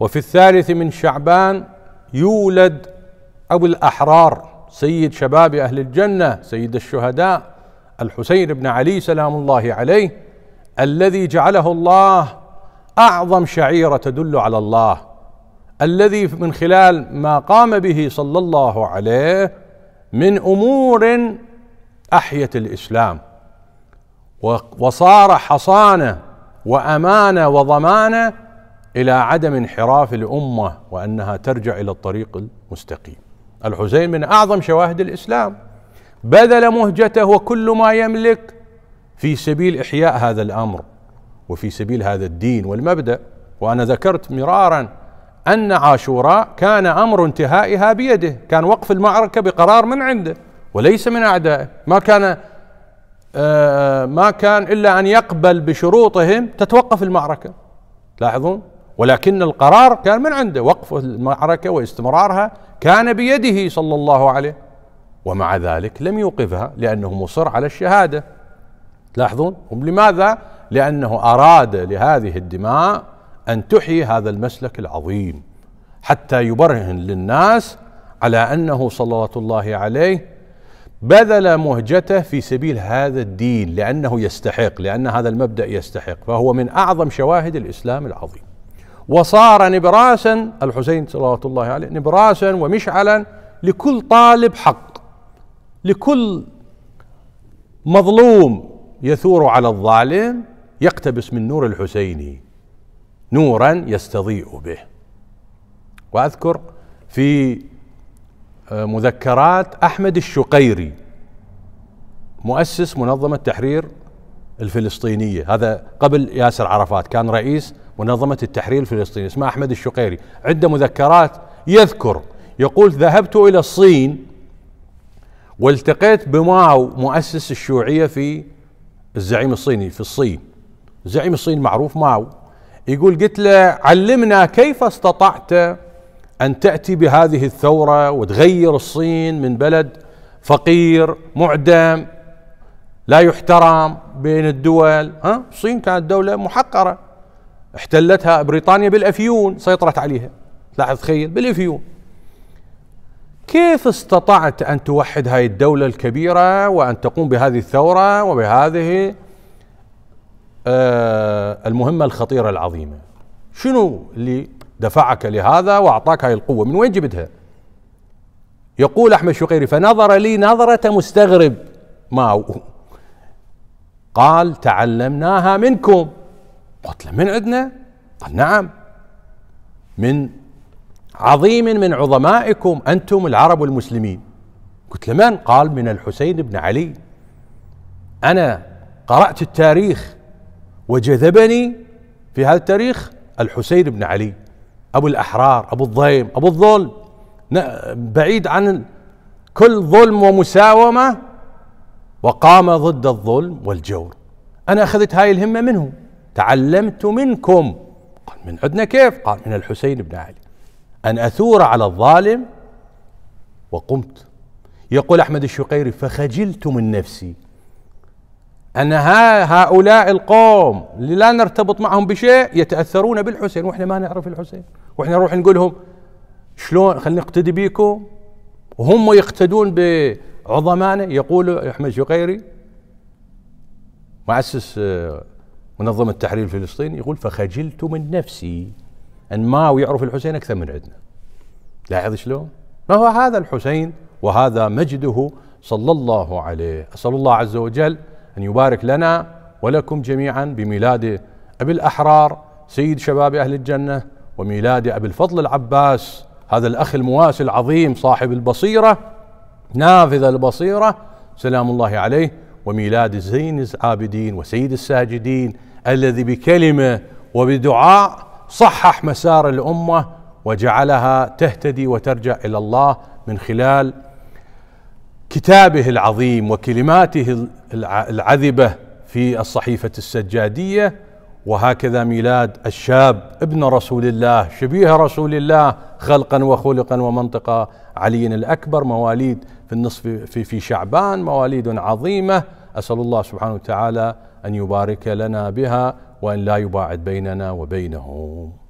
وفي الثالث من شعبان يولد أبو الأحرار سيد شباب أهل الجنة سيد الشهداء الحسين بن علي سلام الله عليه الذي جعله الله أعظم شعيرة تدل على الله الذي من خلال ما قام به صلى الله عليه من أمور أحيت الإسلام وصار حصانة وأمانة وضمانة الى عدم انحراف الامه وانها ترجع الى الطريق المستقيم. الحسين من اعظم شواهد الاسلام بذل مهجته وكل ما يملك في سبيل احياء هذا الامر وفي سبيل هذا الدين والمبدا وانا ذكرت مرارا ان عاشوراء كان امر انتهائها بيده، كان وقف المعركه بقرار من عنده وليس من اعدائه، ما كان آه، ما كان الا ان يقبل بشروطهم تتوقف المعركه. لاحظون ولكن القرار كان من عنده وقف المعركة واستمرارها كان بيده صلى الله عليه ومع ذلك لم يوقفها لأنه مصر على الشهادة تلاحظون لماذا؟ لأنه أراد لهذه الدماء أن تحيي هذا المسلك العظيم حتى يبرهن للناس على أنه صلوات الله عليه بذل مهجته في سبيل هذا الدين لأنه يستحق لأن هذا المبدأ يستحق فهو من أعظم شواهد الإسلام العظيم وصار نبراسا الحسين صلوات الله عليه نبراسا ومشعلا لكل طالب حق لكل مظلوم يثور على الظالم يقتبس من نور الحسيني نورا يستضيء به واذكر في آه، مذكرات احمد الشقيري مؤسس منظمه تحرير الفلسطينية هذا قبل ياسر عرفات كان رئيس منظمة التحرير الفلسطيني اسمه أحمد الشقيري عنده مذكرات يذكر يقول ذهبت إلى الصين والتقيت بماو مؤسس الشيوعية في الزعيم الصيني في الصين زعيم الصين معروف ماو يقول قلت له علمنا كيف استطعت أن تأتي بهذه الثورة وتغير الصين من بلد فقير معدم لا يحترم بين الدول ها الصين كانت دولة محقرة احتلتها بريطانيا بالافيون سيطرت عليها لاحظ تخيل بالافيون كيف استطعت ان توحد هذه الدولة الكبيرة وان تقوم بهذه الثورة وبهذه آه المهمة الخطيرة العظيمة شنو اللي دفعك لهذا واعطاك هاي القوة من وين جبتها يقول احمد شقيري فنظر لي نظرة مستغرب ما قال تعلمناها منكم قلت له من عندنا قال نعم من عظيم من عظمائكم أنتم العرب والمسلمين قلت له من قال من الحسين بن علي أنا قرأت التاريخ وجذبني في هذا التاريخ الحسين بن علي أبو الأحرار أبو الضيم أبو الظلم بعيد عن كل ظلم ومساومة وقام ضد الظلم والجور أنا أخذت هاي الهمة منه تعلمت منكم قال من عندنا كيف قال من الحسين بن علي أن أثور على الظالم وقمت يقول أحمد الشقيري فخجلت من نفسي أن هؤلاء القوم اللي لا نرتبط معهم بشيء يتأثرون بالحسين وإحنا ما نعرف الحسين وإحنا نروح نقول لهم شلون خلينا نقتدي بيكم وهم يقتدون ب عظمانا يقول احمد شقيري مؤسس آه، منظمه التحرير الفلسطيني يقول فخجلت من نفسي ان ما يعرف الحسين اكثر من عندنا لاحظ شلون؟ ما هو هذا الحسين وهذا مجده صلى الله عليه اسال الله عز وجل ان يبارك لنا ولكم جميعا بميلاد ابي الاحرار سيد شباب اهل الجنه وميلاد ابي الفضل العباس هذا الاخ المواسي العظيم صاحب البصيره نافذ البصيرة سلام الله عليه وميلاد زين العابدين وسيد الساجدين الذي بكلمة وبدعاء صحح مسار الأمة وجعلها تهتدي وترجع إلى الله من خلال كتابه العظيم وكلماته العذبة في الصحيفة السجادية وهكذا ميلاد الشاب ابن رسول الله شبيه رسول الله خلقا وخلقا ومنطقة علي الأكبر مواليد في النصف في, في شعبان مواليد عظيمة أسأل الله سبحانه وتعالى أن يبارك لنا بها وأن لا يباعد بيننا وبينهم